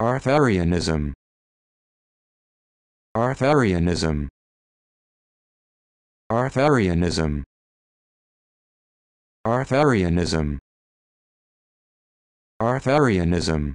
Arthurianism Arthurianism Arthurianism Arthurianism Arthurianism